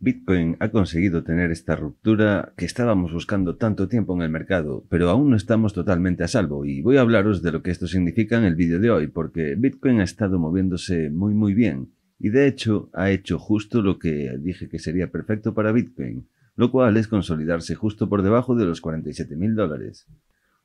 Bitcoin ha conseguido tener esta ruptura que estábamos buscando tanto tiempo en el mercado, pero aún no estamos totalmente a salvo y voy a hablaros de lo que esto significa en el vídeo de hoy, porque Bitcoin ha estado moviéndose muy muy bien y de hecho ha hecho justo lo que dije que sería perfecto para Bitcoin, lo cual es consolidarse justo por debajo de los 47.000 dólares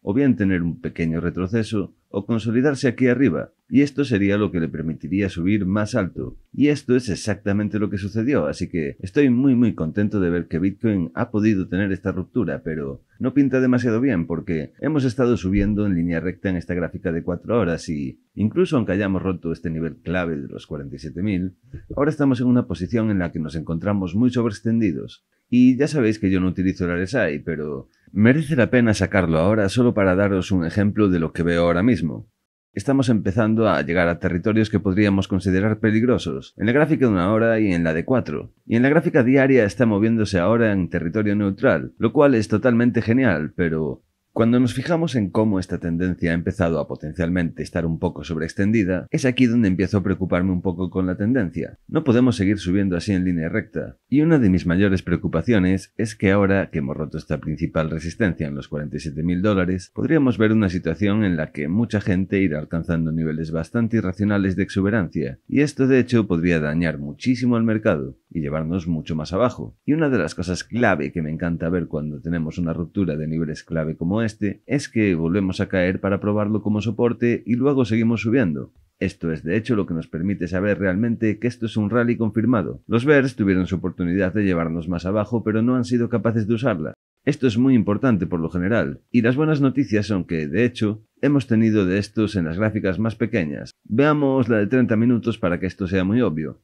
o bien tener un pequeño retroceso o consolidarse aquí arriba, y esto sería lo que le permitiría subir más alto. Y esto es exactamente lo que sucedió, así que estoy muy muy contento de ver que Bitcoin ha podido tener esta ruptura, pero no pinta demasiado bien porque hemos estado subiendo en línea recta en esta gráfica de 4 horas y, incluso aunque hayamos roto este nivel clave de los 47.000, ahora estamos en una posición en la que nos encontramos muy sobreextendidos y ya sabéis que yo no utilizo el RSI, pero merece la pena sacarlo ahora solo para daros un ejemplo de lo que veo ahora mismo. Estamos empezando a llegar a territorios que podríamos considerar peligrosos, en la gráfica de una hora y en la de cuatro. Y en la gráfica diaria está moviéndose ahora en territorio neutral, lo cual es totalmente genial, pero cuando nos fijamos en cómo esta tendencia ha empezado a potencialmente estar un poco sobre-extendida, es aquí donde empiezo a preocuparme un poco con la tendencia. No podemos seguir subiendo así en línea recta. Y una de mis mayores preocupaciones es que ahora que hemos roto esta principal resistencia en los 47.000 dólares, podríamos ver una situación en la que mucha gente irá alcanzando niveles bastante irracionales de exuberancia, y esto de hecho podría dañar muchísimo al mercado y llevarnos mucho más abajo. Y una de las cosas clave que me encanta ver cuando tenemos una ruptura de niveles clave como este es que volvemos a caer para probarlo como soporte y luego seguimos subiendo. Esto es de hecho lo que nos permite saber realmente que esto es un rally confirmado. Los Bears tuvieron su oportunidad de llevarnos más abajo pero no han sido capaces de usarla. Esto es muy importante por lo general, y las buenas noticias son que, de hecho, hemos tenido de estos en las gráficas más pequeñas. Veamos la de 30 minutos para que esto sea muy obvio.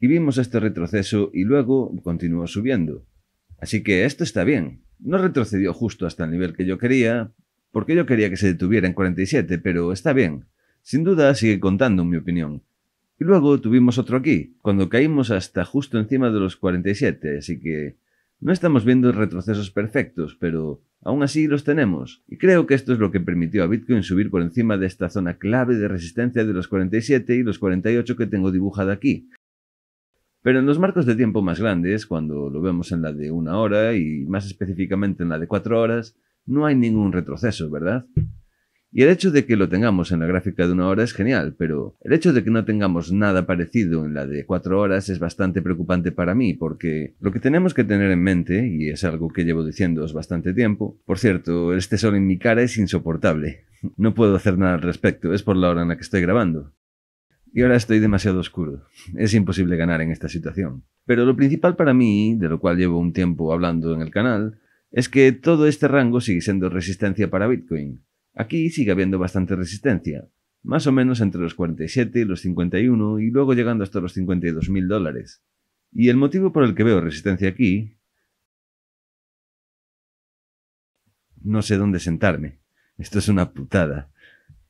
y vimos este retroceso y luego continuó subiendo. Así que esto está bien. No retrocedió justo hasta el nivel que yo quería, porque yo quería que se detuviera en 47, pero está bien. Sin duda sigue contando, en mi opinión. Y luego tuvimos otro aquí, cuando caímos hasta justo encima de los 47, así que no estamos viendo retrocesos perfectos, pero aún así los tenemos. Y creo que esto es lo que permitió a Bitcoin subir por encima de esta zona clave de resistencia de los 47 y los 48 que tengo dibujada aquí, pero en los marcos de tiempo más grandes, cuando lo vemos en la de una hora y más específicamente en la de cuatro horas, no hay ningún retroceso, ¿verdad? Y el hecho de que lo tengamos en la gráfica de una hora es genial, pero el hecho de que no tengamos nada parecido en la de cuatro horas es bastante preocupante para mí, porque lo que tenemos que tener en mente, y es algo que llevo diciéndoos bastante tiempo, por cierto, este sol en mi cara es insoportable. No puedo hacer nada al respecto, es por la hora en la que estoy grabando. Y ahora estoy demasiado oscuro. Es imposible ganar en esta situación. Pero lo principal para mí, de lo cual llevo un tiempo hablando en el canal, es que todo este rango sigue siendo resistencia para Bitcoin. Aquí sigue habiendo bastante resistencia, más o menos entre los 47 y los 51 y luego llegando hasta los 52.000 mil dólares. Y el motivo por el que veo resistencia aquí... No sé dónde sentarme. Esto es una putada.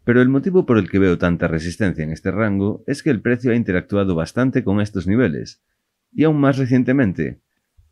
Pero el motivo por el que veo tanta resistencia en este rango es que el precio ha interactuado bastante con estos niveles, y aún más recientemente.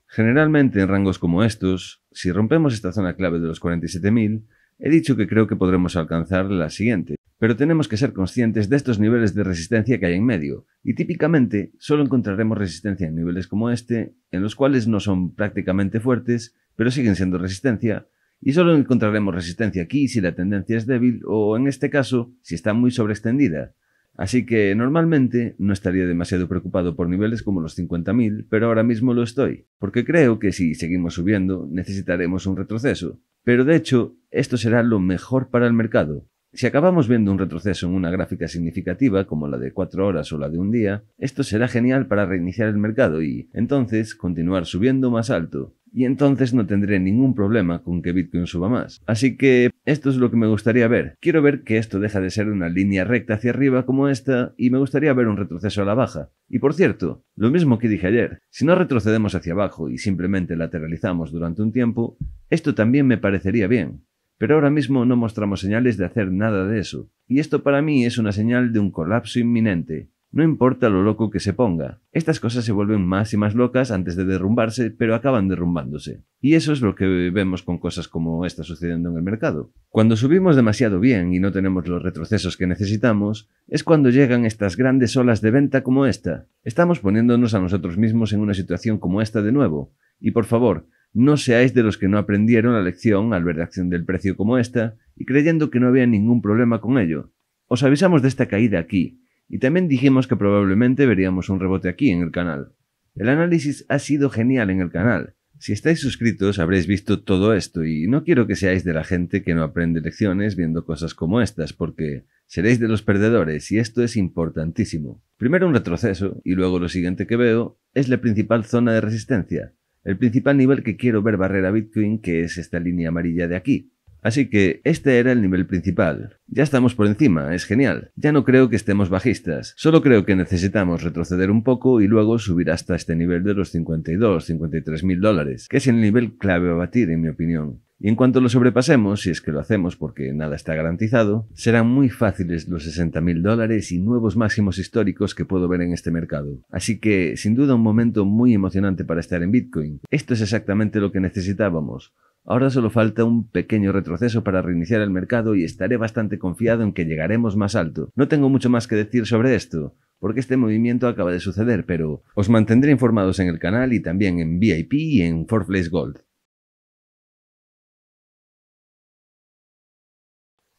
Generalmente en rangos como estos, si rompemos esta zona clave de los 47.000, he dicho que creo que podremos alcanzar la siguiente, pero tenemos que ser conscientes de estos niveles de resistencia que hay en medio, y típicamente solo encontraremos resistencia en niveles como este, en los cuales no son prácticamente fuertes, pero siguen siendo resistencia, y solo encontraremos resistencia aquí si la tendencia es débil o, en este caso, si está muy sobreextendida. Así que normalmente no estaría demasiado preocupado por niveles como los 50.000, pero ahora mismo lo estoy, porque creo que si seguimos subiendo necesitaremos un retroceso. Pero de hecho, esto será lo mejor para el mercado. Si acabamos viendo un retroceso en una gráfica significativa como la de 4 horas o la de un día, esto será genial para reiniciar el mercado y, entonces, continuar subiendo más alto y entonces no tendré ningún problema con que Bitcoin suba más. Así que esto es lo que me gustaría ver. Quiero ver que esto deja de ser una línea recta hacia arriba como esta y me gustaría ver un retroceso a la baja. Y por cierto, lo mismo que dije ayer, si no retrocedemos hacia abajo y simplemente lateralizamos durante un tiempo, esto también me parecería bien. Pero ahora mismo no mostramos señales de hacer nada de eso, y esto para mí es una señal de un colapso inminente no importa lo loco que se ponga. Estas cosas se vuelven más y más locas antes de derrumbarse, pero acaban derrumbándose. Y eso es lo que vemos con cosas como esta sucediendo en el mercado. Cuando subimos demasiado bien y no tenemos los retrocesos que necesitamos, es cuando llegan estas grandes olas de venta como esta. Estamos poniéndonos a nosotros mismos en una situación como esta de nuevo. Y por favor, no seáis de los que no aprendieron la lección al ver la acción del precio como esta y creyendo que no había ningún problema con ello. Os avisamos de esta caída aquí, y también dijimos que probablemente veríamos un rebote aquí en el canal. El análisis ha sido genial en el canal. Si estáis suscritos habréis visto todo esto y no quiero que seáis de la gente que no aprende lecciones viendo cosas como estas porque seréis de los perdedores y esto es importantísimo. Primero un retroceso y luego lo siguiente que veo es la principal zona de resistencia, el principal nivel que quiero ver barrera Bitcoin que es esta línea amarilla de aquí. Así que este era el nivel principal. Ya estamos por encima, es genial. Ya no creo que estemos bajistas, solo creo que necesitamos retroceder un poco y luego subir hasta este nivel de los 52, 53 mil dólares, que es el nivel clave a batir en mi opinión. Y en cuanto lo sobrepasemos, si es que lo hacemos porque nada está garantizado, serán muy fáciles los 60 mil dólares y nuevos máximos históricos que puedo ver en este mercado. Así que, sin duda, un momento muy emocionante para estar en Bitcoin. Esto es exactamente lo que necesitábamos Ahora solo falta un pequeño retroceso para reiniciar el mercado y estaré bastante confiado en que llegaremos más alto. No tengo mucho más que decir sobre esto, porque este movimiento acaba de suceder, pero os mantendré informados en el canal y también en VIP y en Forflace Gold.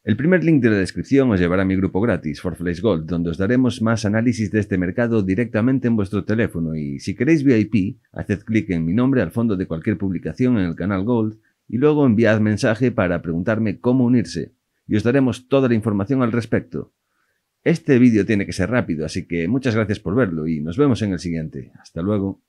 El primer link de la descripción os llevará a mi grupo gratis, Forflace Gold, donde os daremos más análisis de este mercado directamente en vuestro teléfono y si queréis VIP, haced clic en mi nombre al fondo de cualquier publicación en el canal Gold y luego enviad mensaje para preguntarme cómo unirse y os daremos toda la información al respecto. Este vídeo tiene que ser rápido, así que muchas gracias por verlo y nos vemos en el siguiente. Hasta luego.